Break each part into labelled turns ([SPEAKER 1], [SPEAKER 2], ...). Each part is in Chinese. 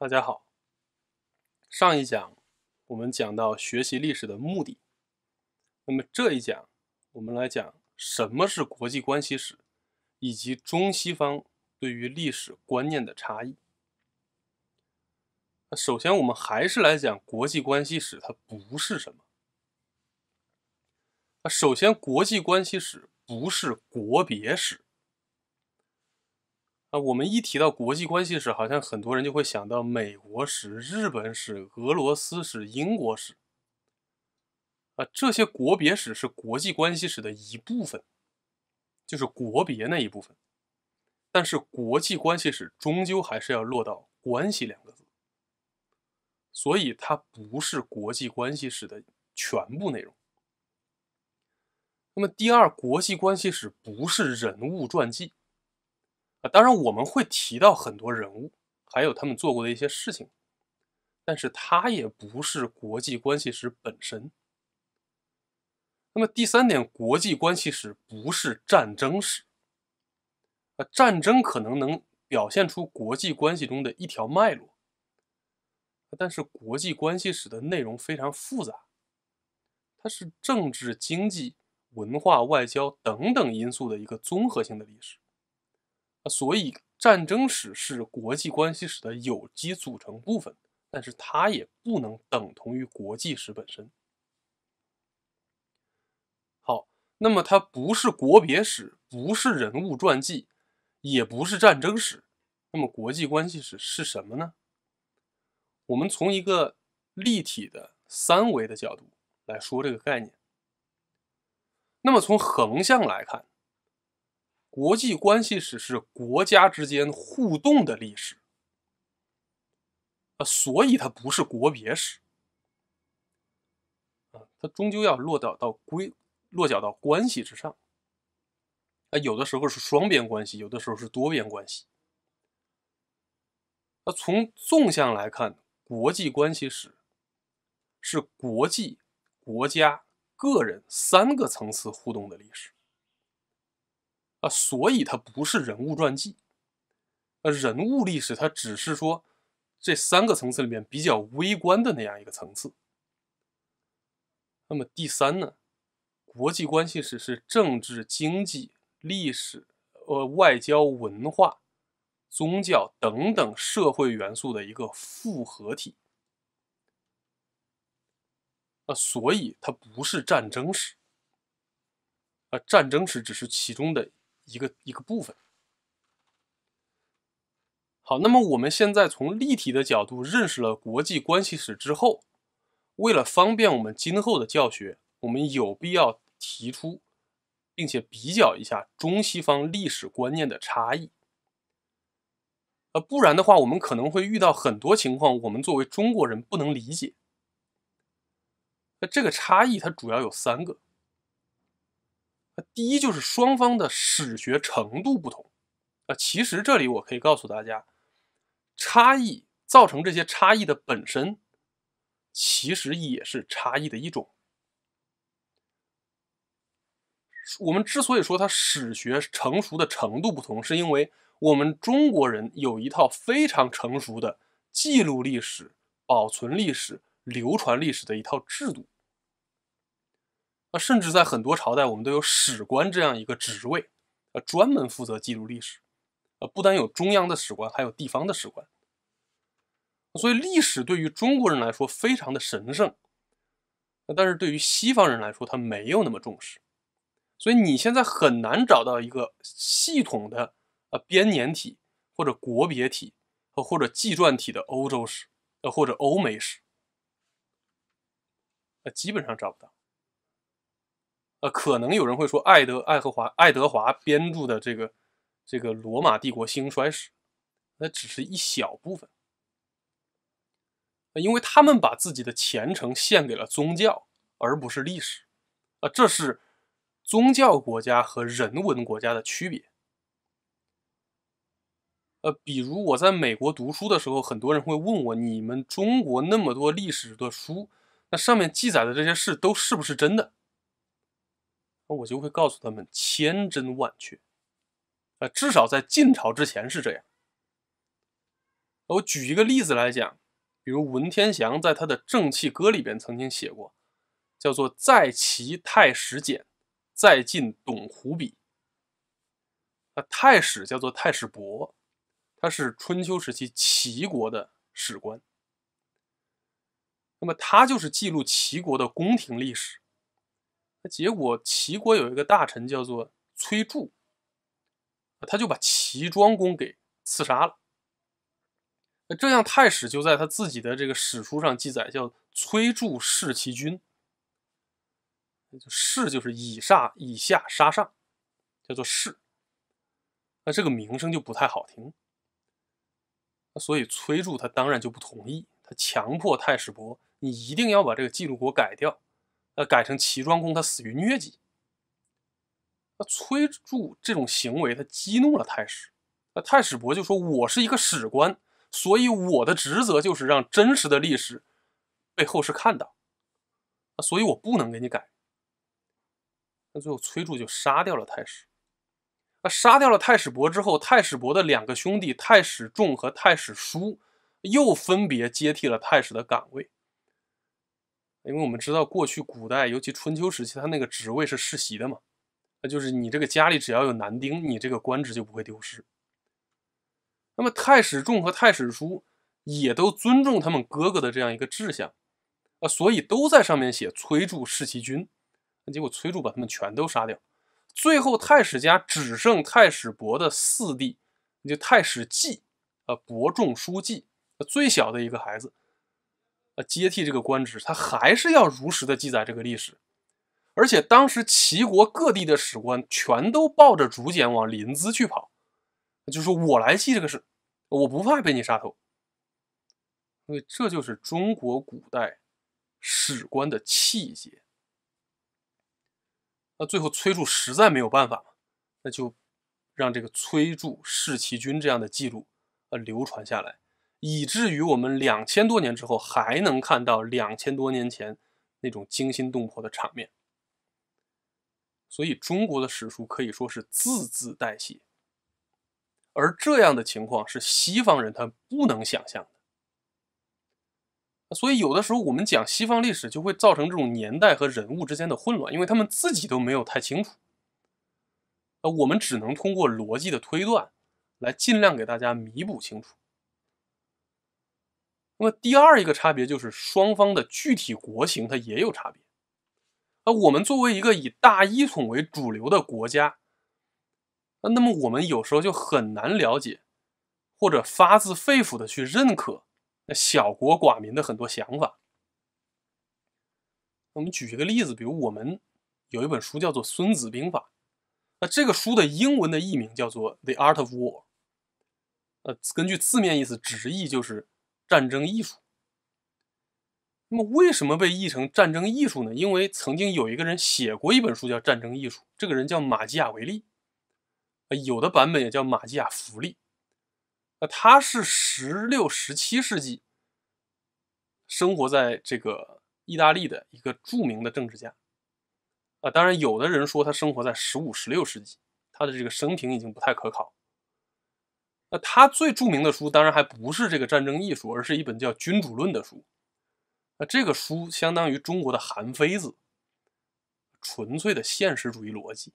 [SPEAKER 1] 大家好，上一讲我们讲到学习历史的目的，那么这一讲我们来讲什么是国际关系史，以及中西方对于历史观念的差异。首先我们还是来讲国际关系史，它不是什么？首先，国际关系史不是国别史。啊，我们一提到国际关系史，好像很多人就会想到美国史、日本史、俄罗斯史、英国史。啊，这些国别史是国际关系史的一部分，就是国别那一部分。但是国际关系史终究还是要落到“关系”两个字，所以它不是国际关系史的全部内容。那么第二，国际关系史不是人物传记。啊，当然我们会提到很多人物，还有他们做过的一些事情，但是他也不是国际关系史本身。那么第三点，国际关系史不是战争史。啊，战争可能能表现出国际关系中的一条脉络，但是国际关系史的内容非常复杂，它是政治、经济、文化、外交等等因素的一个综合性的历史。所以，战争史是国际关系史的有机组成部分，但是它也不能等同于国际史本身。好，那么它不是国别史，不是人物传记，也不是战争史。那么，国际关系史是什么呢？我们从一个立体的、三维的角度来说这个概念。那么，从横向来看。国际关系史是国家之间互动的历史，所以它不是国别史，它终究要落到到归落脚到关系之上，啊，有的时候是双边关系，有的时候是多边关系。那从纵向来看，国际关系史是国际、国家、个人三个层次互动的历史。啊，所以它不是人物传记，啊，人物历史它只是说这三个层次里面比较微观的那样一个层次。那么第三呢，国际关系史是政治、经济、历史、呃外交、文化、宗教等等社会元素的一个复合体。啊，所以它不是战争史，啊，战争史只是其中的。一个一个部分。好，那么我们现在从立体的角度认识了国际关系史之后，为了方便我们今后的教学，我们有必要提出，并且比较一下中西方历史观念的差异。呃，不然的话，我们可能会遇到很多情况，我们作为中国人不能理解。那这个差异它主要有三个。第一就是双方的史学程度不同。啊，其实这里我可以告诉大家，差异造成这些差异的本身，其实也是差异的一种。我们之所以说它史学成熟的程度不同，是因为我们中国人有一套非常成熟的记录历史、保存历史、流传历史的一套制度。啊，甚至在很多朝代，我们都有史官这样一个职位，呃，专门负责记录历史，呃，不单有中央的史官，还有地方的史官。所以，历史对于中国人来说非常的神圣，但是对于西方人来说，他没有那么重视。所以，你现在很难找到一个系统的呃编年体或者国别体和或者纪传体的欧洲史，呃或者欧美史，基本上找不到。呃，可能有人会说，爱德爱荷华爱德华编著的这个这个罗马帝国兴衰史，那只是一小部分，因为他们把自己的前程献给了宗教，而不是历史。啊，这是宗教国家和人文国家的区别。呃，比如我在美国读书的时候，很多人会问我：你们中国那么多历史的书，那上面记载的这些事都是不是真的？我就会告诉他们千真万确，呃，至少在晋朝之前是这样。我举一个例子来讲，比如文天祥在他的《正气歌》里边曾经写过，叫做“在齐太史简，在晋董狐笔”。那太史叫做太史伯，他是春秋时期齐国的史官，那么他就是记录齐国的宫廷历史。那结果，齐国有一个大臣叫做崔杼，他就把齐庄公给刺杀了。那这样，太史就在他自己的这个史书上记载，叫崔杼弑齐君。弑就是以上以下杀上，叫做弑。那这个名声就不太好听。所以，崔杼他当然就不同意，他强迫太史伯，你一定要把这个记录给我改掉。那改成齐庄公，他死于疟疾。那崔杼这种行为，他激怒了太史。那太史伯就说：“我是一个史官，所以我的职责就是让真实的历史被后世看到。那所以我不能给你改。”那最后崔杼就杀掉了太史。那杀掉了太史伯之后，太史伯的两个兄弟太史仲和太史叔又分别接替了太史的岗位。因为我们知道，过去古代，尤其春秋时期，他那个职位是世袭的嘛，那就是你这个家里只要有男丁，你这个官职就不会丢失。那么太史仲和太史叔也都尊重他们哥哥的这样一个志向，啊，所以都在上面写崔杼世袭君。结果崔杼把他们全都杀掉，最后太史家只剩太史伯的四弟，就太史季，啊，伯仲叔季，最小的一个孩子。接替这个官职，他还是要如实的记载这个历史。而且当时齐国各地的史官全都抱着竹简往临淄去跑，就说“我来记这个事，我不怕被你杀头。”所以这就是中国古代史官的气节。那最后崔杼实在没有办法那就让这个崔杼弑其君这样的记录啊流传下来。以至于我们两千多年之后还能看到两千多年前那种惊心动魄的场面，所以中国的史书可以说是字字带血，而这样的情况是西方人他不能想象的。所以有的时候我们讲西方历史就会造成这种年代和人物之间的混乱，因为他们自己都没有太清楚。我们只能通过逻辑的推断来尽量给大家弥补清楚。那么第二一个差别就是双方的具体国情，它也有差别。那我们作为一个以大一统为主流的国家，那那么我们有时候就很难了解，或者发自肺腑的去认可那小国寡民的很多想法。我们举一个例子，比如我们有一本书叫做《孙子兵法》，那这个书的英文的译名叫做《The Art of War》。呃，根据字面意思直译就是。战争艺术，那么为什么被译成战争艺术呢？因为曾经有一个人写过一本书叫《战争艺术》，这个人叫马基雅维利，有的版本也叫马基雅福利。他是十六、十七世纪生活在这个意大利的一个著名的政治家。啊，当然，有的人说他生活在十五、十六世纪，他的这个生平已经不太可考。那他最著名的书当然还不是这个战争艺术，而是一本叫《君主论》的书。那这个书相当于中国的韩非子，纯粹的现实主义逻辑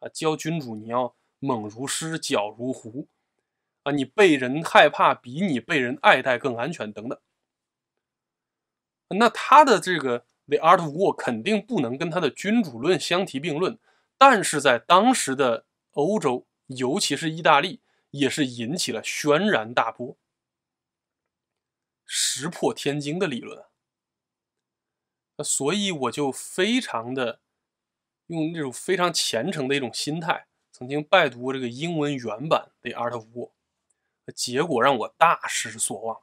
[SPEAKER 1] 啊，教君主你要猛如狮，狡如狐啊，你被人害怕比你被人爱戴更安全等等。那他的这个《The Art of War》肯定不能跟他的《君主论》相提并论，但是在当时的欧洲，尤其是意大利。也是引起了轩然大波，石破天惊的理论那所以我就非常的用那种非常虔诚的一种心态，曾经拜读过这个英文原版的《Art of War》，结果让我大失所望。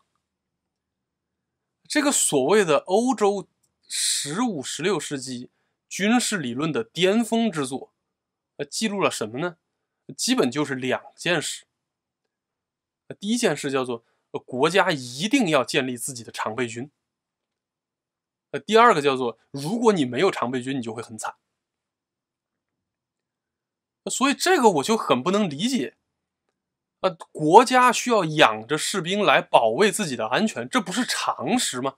[SPEAKER 1] 这个所谓的欧洲十五、十六世纪军事理论的巅峰之作，呃，记录了什么呢？基本就是两件事。第一件事叫做，国家一定要建立自己的常备军。第二个叫做，如果你没有常备军，你就会很惨。所以这个我就很不能理解，呃，国家需要养着士兵来保卫自己的安全，这不是常识吗？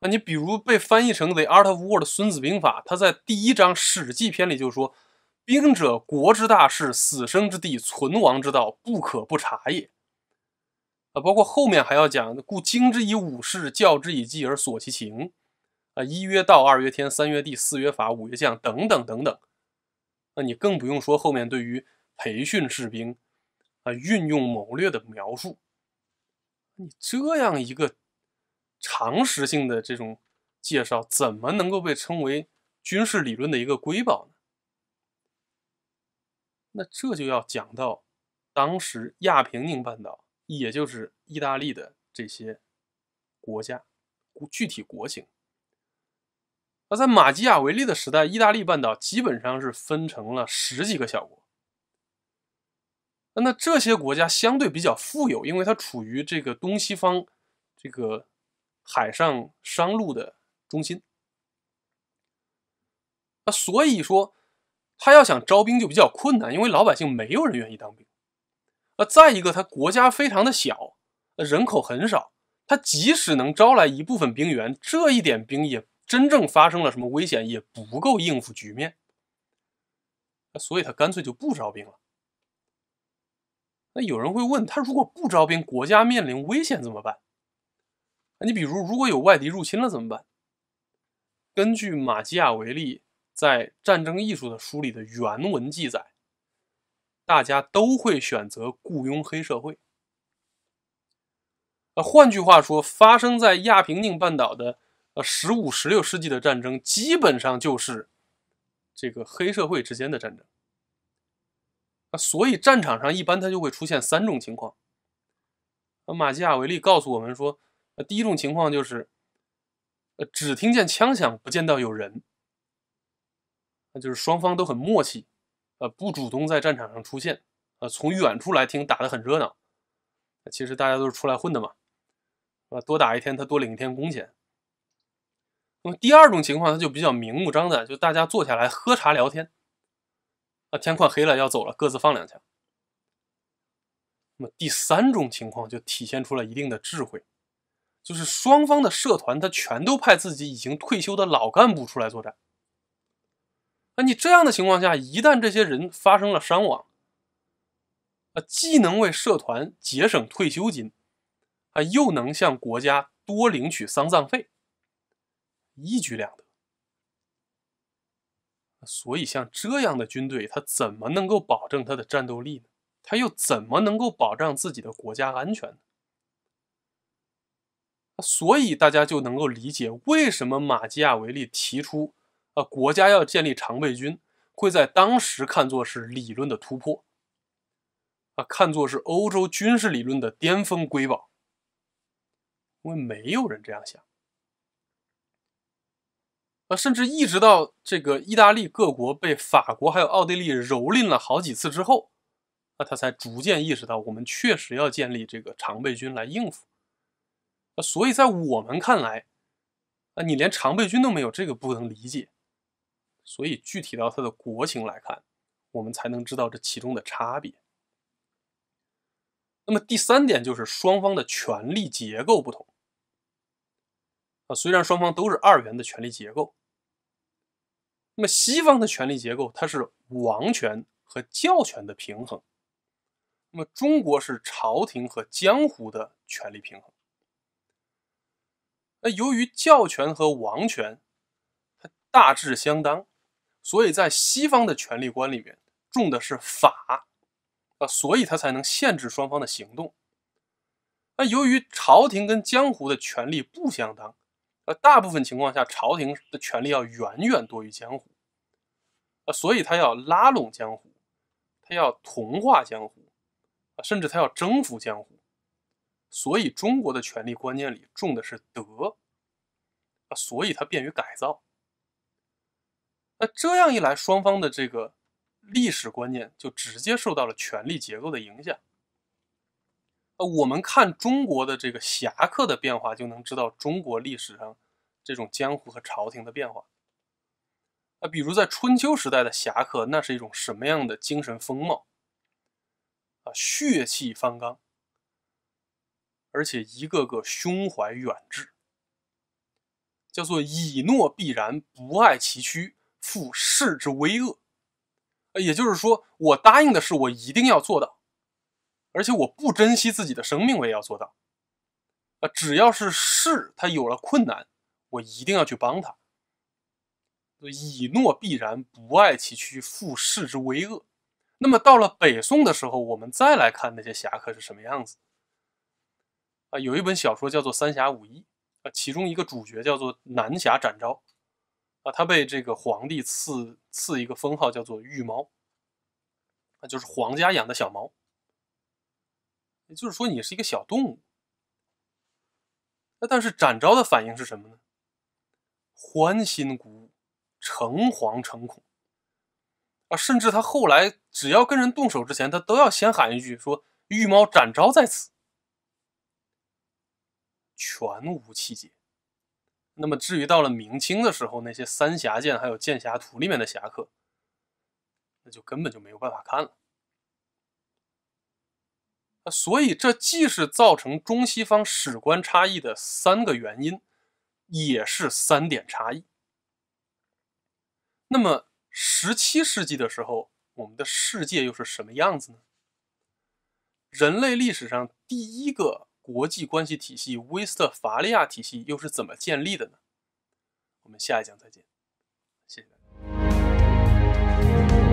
[SPEAKER 1] 那你比如被翻译成《The Art of War》的《孙子兵法》，它在第一章《史记篇》里就说。兵者，国之大事，死生之地，存亡之道，不可不察也。啊，包括后面还要讲，故经之以武事，教之以计而索其情。啊，一曰道，二曰天，三曰地，四曰法，五曰将，等等等等。那你更不用说后面对于培训士兵啊、运用谋略的描述。你这样一个常识性的这种介绍，怎么能够被称为军事理论的一个瑰宝呢？那这就要讲到当时亚平宁半岛，也就是意大利的这些国家具体国情。那在马基雅维利的时代，意大利半岛基本上是分成了十几个小国。那这些国家相对比较富有，因为它处于这个东西方这个海上商路的中心。那所以说。他要想招兵就比较困难，因为老百姓没有人愿意当兵。啊，再一个，他国家非常的小，人口很少，他即使能招来一部分兵员，这一点兵也真正发生了什么危险也不够应付局面。所以他干脆就不招兵了。那有人会问他，如果不招兵，国家面临危险怎么办？你比如如果有外敌入侵了怎么办？根据马基亚维利在《战争艺术》的书里的原文记载，大家都会选择雇佣黑社会。那换句话说，发生在亚平宁半岛的呃十五、十六世纪的战争，基本上就是这个黑社会之间的战争。所以战场上一般它就会出现三种情况。马基亚维利告诉我们说，第一种情况就是，呃，只听见枪响，不见到有人。就是双方都很默契，呃，不主动在战场上出现，呃，从远处来听打得很热闹。其实大家都是出来混的嘛，啊，多打一天他多领一天工钱。那么第二种情况他就比较明目张胆，就大家坐下来喝茶聊天。啊，天快黑了要走了，各自放两枪。那么第三种情况就体现出了一定的智慧，就是双方的社团他全都派自己已经退休的老干部出来作战。那你这样的情况下，一旦这些人发生了伤亡，啊，既能为社团节省退休金，啊，又能向国家多领取丧葬费，一举两得。所以，像这样的军队，他怎么能够保证他的战斗力呢？他又怎么能够保障自己的国家安全呢？所以，大家就能够理解为什么马基雅维利提出。啊，国家要建立常备军，会在当时看作是理论的突破，啊，看作是欧洲军事理论的巅峰瑰宝，因为没有人这样想，啊，甚至一直到这个意大利各国被法国还有奥地利蹂躏了好几次之后，啊，他才逐渐意识到，我们确实要建立这个常备军来应付，啊，所以在我们看来，啊，你连常备军都没有，这个不能理解。所以具体到它的国情来看，我们才能知道这其中的差别。那么第三点就是双方的权力结构不同。啊，虽然双方都是二元的权力结构，那么西方的权力结构它是王权和教权的平衡，那么中国是朝廷和江湖的权力平衡。那由于教权和王权它大致相当。所以在西方的权力观里面，重的是法，啊，所以他才能限制双方的行动。那由于朝廷跟江湖的权力不相当，啊，大部分情况下，朝廷的权力要远远多于江湖，啊，所以他要拉拢江湖，他要同化江湖，啊，甚至他要征服江湖。所以中国的权力观念里重的是德，啊，所以他便于改造。那这样一来，双方的这个历史观念就直接受到了权力结构的影响。呃，我们看中国的这个侠客的变化，就能知道中国历史上这种江湖和朝廷的变化。那比如在春秋时代的侠客，那是一种什么样的精神风貌？啊，血气方刚，而且一个个胸怀远志，叫做以诺必然不爱其躯。负士之危恶。呃，也就是说，我答应的事我一定要做到，而且我不珍惜自己的生命，我也要做到。啊，只要是事他有了困难，我一定要去帮他。以诺必然，不爱其躯，负士之危恶。那么到了北宋的时候，我们再来看那些侠客是什么样子。啊，有一本小说叫做《三侠五义》，啊，其中一个主角叫做南侠展昭。啊，他被这个皇帝赐赐一个封号，叫做御猫，啊，就是皇家养的小猫。也就是说，你是一个小动物。那但是展昭的反应是什么呢？欢欣鼓舞，诚惶诚恐。啊，甚至他后来只要跟人动手之前，他都要先喊一句说：“御猫展昭在此。”全无气节。那么，至于到了明清的时候，那些《三侠剑》还有《剑侠图》里面的侠客，那就根本就没有办法看了。所以，这既是造成中西方史观差异的三个原因，也是三点差异。那么，十七世纪的时候，我们的世界又是什么样子呢？人类历史上第一个。国际关系体系——威斯特伐利亚体系又是怎么建立的呢？我们下一讲再见，谢谢大家。